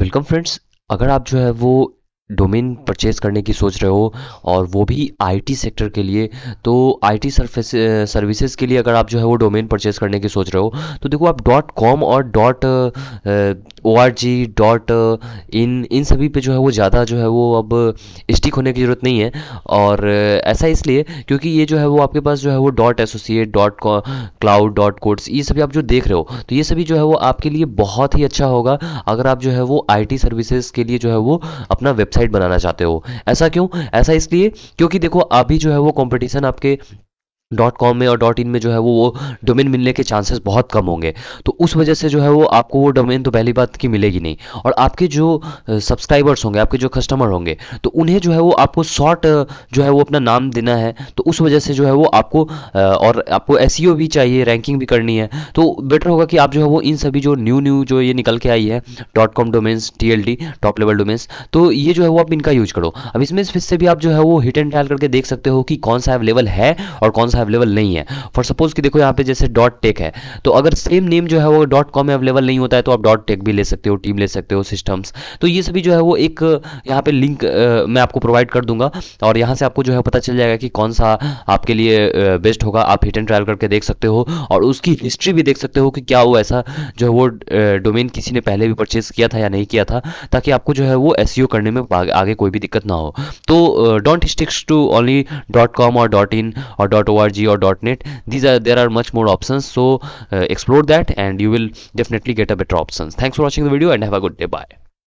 welcome friends अगर आप जो है वो डोमेन परचेज़ करने की सोच रहे हो और वो भी आईटी सेक्टर के लिए तो आईटी सर्विस सर्विसेज के लिए अगर आप जो है वो डोमेन परचेज़ करने की सोच रहे हो तो देखो आप डॉट कॉम और dot O R G dot in इन सभी पे जो है वो ज़्यादा जो है वो अब स्टिक होने की ज़रूरत नहीं है और ऐसा इसलिए क्योंकि ये जो है वो आपके पास जो है वो dot associate dot cloud dot codes ये सभी आप जो देख रहे हो तो ये सभी जो है वो आपके लिए बहुत ही अच्छा होगा अगर आप जो है वो आई सर्विसेज के लिए जो है वो अपना वेब वेबसाइट बनाना चाहते हो ऐसा क्यों ऐसा इसलिए क्योंकि देखो अभी जो है वो कॉम्पिटिशन आपके डॉट कॉम में और डॉट इन में जो है वो वो डोमेन मिलने के चांसेस बहुत कम होंगे तो उस वजह से जो है वो आपको वो डोमेन तो पहली बात की मिलेगी नहीं और आपके जो सब्सक्राइबर्स होंगे आपके जो कस्टमर होंगे तो उन्हें जो है वो आपको शॉर्ट जो है वो अपना नाम देना है तो उस वजह से जो है वो आपको और आपको एस e भी चाहिए रैंकिंग भी करनी है तो बेटर होगा कि आप जो है वो इन सभी जो न्यू न्यू जो ये निकल के आई है dot com domains T top level domains तो ये जो है वो आप इनका यूज करो अब इसमें फिर से भी आप जो है वो हिट एंड ट्रायल करके देख सकते हो कि कौन सा अवेलेबल है और कौन सा अवेलेबल नहीं है फॉर सपोज कि देखो यहाँ पे जैसे डॉट टेक है तो अगर सेम नेम जो है वो डॉट कॉम में अवेलेबल नहीं होता है तो आप डॉट टेक भी ले सकते हो टीम ले सकते हो सिस्टम्स तो ये सभी जो है वो एक यहाँ पे लिंक मैं आपको प्रोवाइड कर दूंगा और यहाँ से आपको जो है पता चल जाएगा कि कौन सा आपके लिए बेस्ट होगा आप हिट एंड ट्रायल करके देख सकते हो और उसकी हिस्ट्री भी देख सकते हो कि क्या वो ऐसा जो है वो डोमेन किसी ने पहले भी परचेज किया था या नहीं किया था ताकि आपको जो है वो एस e करने में आगे कोई भी दिक्कत ना हो तो don't sticks to only dot com और डॉट इन और dot O .org or .net these are there are much more options so uh, explore that and you will definitely get a better options thanks for watching the video and have a good day bye